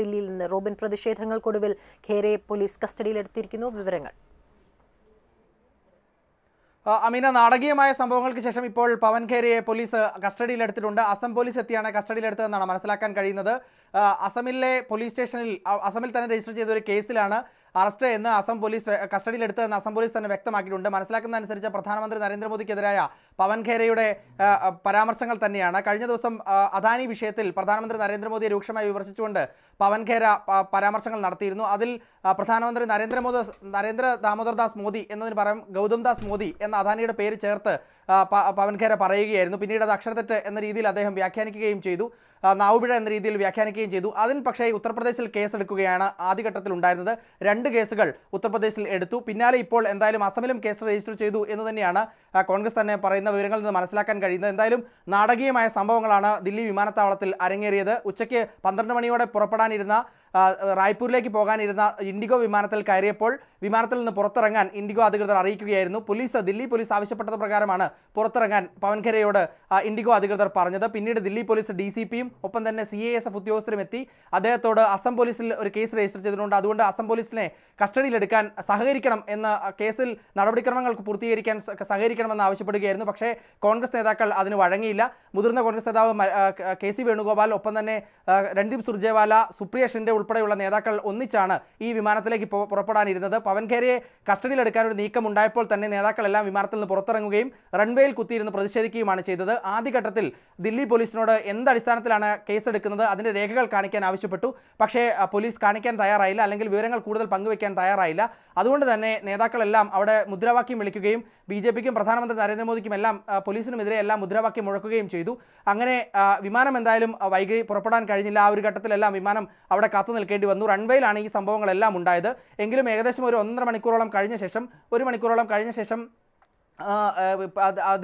ദില്ലിയിൽ നിന്ന് Robin പ്രതിഷേധങ്ങൾക്കൊടുവിൽ ഖേരയെ police കസ്റ്റഡിയിലെടുത്തിരിക്കുന്നു വിവരങ്ങൾ അമീന നാടകീയമായ സംഭവങ്ങൾക്ക് ശേഷം ഇപ്പോൾ പവൻ ഖേരയെ പോലീസ് കസ്റ്റഡിയിലെടുത്തിട്ടുണ്ട് അസം പോലീസ് എത്തിയാണ് കസ്റ്റഡിയിലെടുത്തതെന്നാണ് മനസ്സിലാക്കാൻ കഴിയുന്നത് അസമിലെ പോലീസ് സ്റ്റേഷനിൽ അസമിൽ തന്നെ രജിസ്റ്റർ ചെയ്ത ഒരു കേസിലാണ് അറസ്റ്റ് എന്ന് അസം പോലീസ് എന്ന് അസം പോലീസ് തന്നെ വ്യക്തമാക്കിയിട്ടുണ്ട് മനസ്സിലാക്കുന്നതനുസരിച്ച് പ്രധാനമന്ത്രി നരേന്ദ്രമോദിക്കെതിരായ പവൻ ഖേരയുടെ പരാമർശങ്ങൾ തന്നെയാണ് കഴിഞ്ഞ ദിവസം അദാനി വിഷയത്തിൽ പ്രധാനമന്ത്രി നരേന്ദ്രമോദിയെ രൂക്ഷമായി വിമർശിച്ചുകൊണ്ട് പവൻ ഖേര പരാമർശങ്ങൾ നടത്തിയിരുന്നു അതിൽ പ്രധാനമന്ത്രി നരേന്ദ്രമോദി നരേന്ദ്ര ദാമോദർദാസ് മോദി എന്നതിന് പറയാം ഗൗതം ദാസ് മോദി എന്ന അദാനിയുടെ പേര് ചേർത്ത് പവൻ ഖേര പറയുകയായിരുന്നു പിന്നീട് അത് അക്ഷരത്തെറ്റ് എന്ന രീതിയിൽ അദ്ദേഹം വ്യാഖ്യാനിക്കുകയും ചെയ്തു നാവുപിഴ എന്ന രീതിയിൽ വ്യാഖ്യാനിക്കുകയും ചെയ്തു അതിന് പക്ഷേ ഉത്തർപ്രദേശിൽ കേസെടുക്കുകയാണ് ആദ്യഘട്ടത്തിൽ ഉണ്ടായിരുന്നത് രണ്ട് കേസുകൾ ഉത്തർപ്രദേശിൽ എടുത്തു പിന്നാലെ ഇപ്പോൾ എന്തായാലും അസമിലും കേസ് രജിസ്റ്റർ ചെയ്തു എന്ന് തന്നെയാണ് കോൺഗ്രസ് തന്നെ പറയുന്ന വിവരങ്ങളിൽ നിന്ന് മനസ്സിലാക്കാൻ കഴിയുന്നത് എന്തായാലും നാടകീയമായ സംഭവങ്ങളാണ് ദില്ലി വിമാനത്താവളത്തിൽ അരങ്ങേറിയത് ഉച്ചയ്ക്ക് പന്ത്രണ്ട് മണിയോടെ പുറപ്പെടാനിരുന്ന റായ്പൂരിലേക്ക് പോകാനിരുന്ന ഇൻഡിഗോ വിമാനത്തിൽ കയറിയപ്പോൾ വിമാനത്തിൽ നിന്ന് പുറത്തിറങ്ങാൻ ഇൻഡിഗോ അധികൃതർ അറിയിക്കുകയായിരുന്നു പോലീസ് ദില്ലി പോലീസ് ആവശ്യപ്പെട്ടത് പ്രകാരമാണ് പുറത്തിറങ്ങാൻ പവൻ ഖരയോട് ഇൻഡിഗോ അധികൃതർ പറഞ്ഞത് പിന്നീട് ദില്ലി പോലീസ് ഡി സി പിയും ഒപ്പം തന്നെ സി എ എസ് എഫ് ഉദ്യോഗസ്ഥരും എത്തി അദ്ദേഹത്തോട് അസം പോലീസിൽ ഒരു കേസ് രജിസ്റ്റർ ചെയ്തിട്ടുണ്ട് അതുകൊണ്ട് അസം പോലീസിനെ കസ്റ്റഡിയിലെടുക്കാൻ സഹകരിക്കണം എന്ന കേസിൽ നടപടിക്രമങ്ങൾ പൂർത്തീകരിക്കാൻ സഹകരിക്കണമെന്ന് ആവശ്യപ്പെടുകയായിരുന്നു പക്ഷേ കോൺഗ്രസ് നേതാക്കൾ അതിന് വഴങ്ങിയില്ല മുതിർന്ന കോൺഗ്രസ് നേതാവ് കെ സി വേണുഗോപാൽ ഒപ്പം തന്നെ രൺദീപ് സുർജേവാല സുപ്രിയ ഷിൻഡെ ഉൾപ്പെടെയുള്ള നേതാക്കൾ ഒന്നിച്ചാണ് ഈ വിമാനത്തിലേക്ക് പുറപ്പെടാനിരുന്നത് പവൻഖേരയെ കസ്റ്റഡിയിൽ കസ്റ്റഡിയിലെടുക്കാൻ ഒരു നീക്കം ഉണ്ടായപ്പോൾ തന്നെ നേതാക്കളെല്ലാം വിമാനത്തിൽ നിന്ന് പുറത്തിറങ്ങുകയും റൺവേയിൽ കുത്തിയിരുന്ന് പ്രതിഷേധിക്കുകയുമാണ് ചെയ്തത് ആദ്യഘട്ടത്തിൽ ദില്ലി പോലീസിനോട് എന്ത് അടിസ്ഥാനത്തിലാണ് കേസെടുക്കുന്നത് അതിൻ്റെ രേഖകൾ കാണിക്കാൻ ആവശ്യപ്പെട്ടു പക്ഷേ പോലീസ് കാണിക്കാൻ തയ്യാറായില്ല അല്ലെങ്കിൽ വിവരങ്ങൾ കൂടുതൽ പങ്കുവയ്ക്കാൻ തയ്യാറായില്ല അതുകൊണ്ട് തന്നെ നേതാക്കളെല്ലാം അവിടെ മുദ്രാവാക്യം വിളിക്കുകയും ബി ജെ പിക്കും പ്രധാനമന്ത്രി നരേന്ദ്രമോദിക്കും എല്ലാം പോലീസിനുമെതിരെ എല്ലാം മുദ്രാവാക്യം മുഴക്കുകയും ചെയ്തു അങ്ങനെ വിമാനം എന്തായാലും വൈകി പുറപ്പെടാൻ കഴിഞ്ഞില്ല ആ ഒരു ഘട്ടത്തിലെല്ലാം വിമാനം അവിടെ കാത്തു നിൽക്കേണ്ടി വന്നു റൺവേയിലാണ് ഈ സംഭവങ്ങളെല്ലാം ഉണ്ടായത് എങ്കിലും ഏകദേശം ഒരു ഒന്നര മണിക്കൂറോളം കഴിഞ്ഞ ശേഷം ഒരു മണിക്കൂറോളം കഴിഞ്ഞ ശേഷം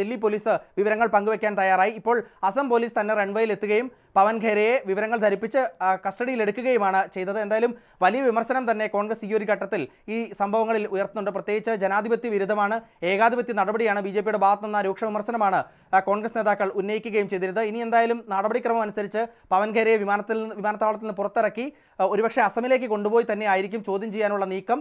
ദില്ലി പോലീസ് വിവരങ്ങൾ പങ്കുവയ്ക്കാൻ തയ്യാറായി ഇപ്പോൾ അസം പോലീസ് തന്നെ റൺവേയിൽ എത്തുകയും പവൻ ഖേരയെ വിവരങ്ങൾ ധരിപ്പിച്ച് കസ്റ്റഡിയിലെടുക്കുകയുമാണ് ചെയ്തത് എന്തായാലും വലിയ വിമർശനം തന്നെ കോൺഗ്രസ് ഈ ഒരു ഘട്ടത്തിൽ ഈ സംഭവങ്ങളിൽ ഉയർത്തുന്നുണ്ട് പ്രത്യേകിച്ച് ജനാധിപത്യ വിരുദ്ധമാണ് ഏകാധിപത്യ നടപടിയാണ് ബി ജെ പിയുടെ ഭാഗത്തുനിന്ന രൂക്ഷ വിമർശനമാണ് കോൺഗ്രസ് നേതാക്കൾ ഉന്നയിക്കുകയും ചെയ്തിരുന്നത് ഇനി എന്തായാലും നടപടിക്രമം അനുസരിച്ച് പവൻ ഖേരയെ വിമാനത്തിൽ നിന്ന് വിമാനത്താവളത്തിൽ നിന്ന് പുറത്തിറക്കി ഒരുപക്ഷെ അസമിലേക്ക് കൊണ്ടുപോയി തന്നെ ആയിരിക്കും ചോദ്യം ചെയ്യാനുള്ള നീക്കം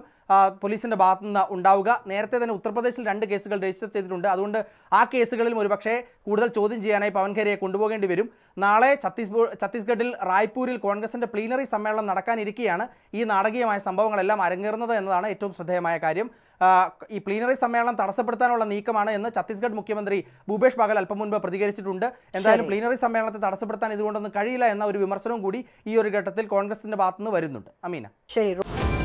പോലീസിൻ്റെ ഭാഗത്തു നിന്ന് ഉണ്ടാവുക നേരത്തെ തന്നെ ഉത്തർപ്രദേശിൽ രണ്ട് കേസുകൾ രജിസ്റ്റർ ചെയ്തിട്ടുണ്ട് അതുകൊണ്ട് ആ കേസുകളിലും ഒരുപക്ഷെ കൂടുതൽ ചോദ്യം ചെയ്യാനായി പവൻ ഖേരയെ കൊണ്ടുപോകേണ്ടി വരും നാളെ ഛത്തീസ്ഗഡ് ഛത്തീസ്ഗഡിൽ റായ്പൂരിൽ കോൺഗ്രസിൻ്റെ പ്ലീനറി സമ്മേളനം നടക്കാനിരിക്കുകയാണ് ഈ നാടകീയമായ സംഭവങ്ങളെല്ലാം അരങ്ങേറുന്നത് എന്നതാണ് ഏറ്റവും ശ്രദ്ധേയമായ കാര്യം ഈ പ്ലീനറി സമ്മേളനം തടസ്സപ്പെടുത്താനുള്ള നീക്കമാണ് എന്ന് ഛത്തീസ്ഗഡ് മുഖ്യമന്ത്രി ഭൂപേഷ് ബാഗൽ അല്പം മുൻപ് പ്രതികരിച്ചിട്ടുണ്ട് എന്തായാലും പ്ലീനറി സമ്മേളനത്തെ തടസ്സപ്പെടുത്താൻ ഇതുകൊണ്ടൊന്നും കഴിയില്ല എന്ന ഒരു വിമർശനവും കൂടി ഈ ഒരു ഘട്ടത്തിൽ കോൺഗ്രസിന്റെ ഭാഗത്തുനിന്ന് വരുന്നുണ്ട് അമീന ശരി